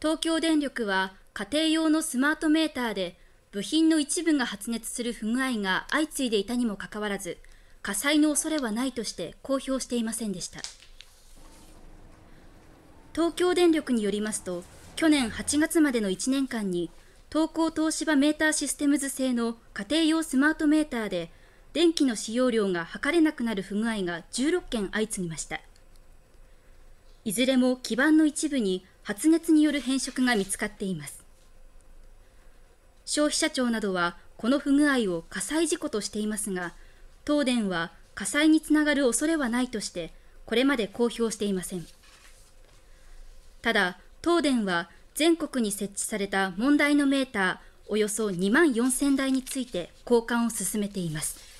東京電力は家庭用のスマートメーターで部品の一部が発熱する不具合が相次いでいたにもかかわらず火災の恐れはないとして公表していませんでした東京電力によりますと去年8月までの1年間に東高東芝メーターシステムズ製の家庭用スマートメーターで電気の使用量が測れなくなる不具合が16件相次ぎましたいずれも基板の一部に発熱による変色が見つかっています消費者庁などはこの不具合を火災事故としていますが東電は火災につながる恐れはないとしてこれまで公表していませんただ東電は全国に設置された問題のメーターおよそ2万4000台について交換を進めています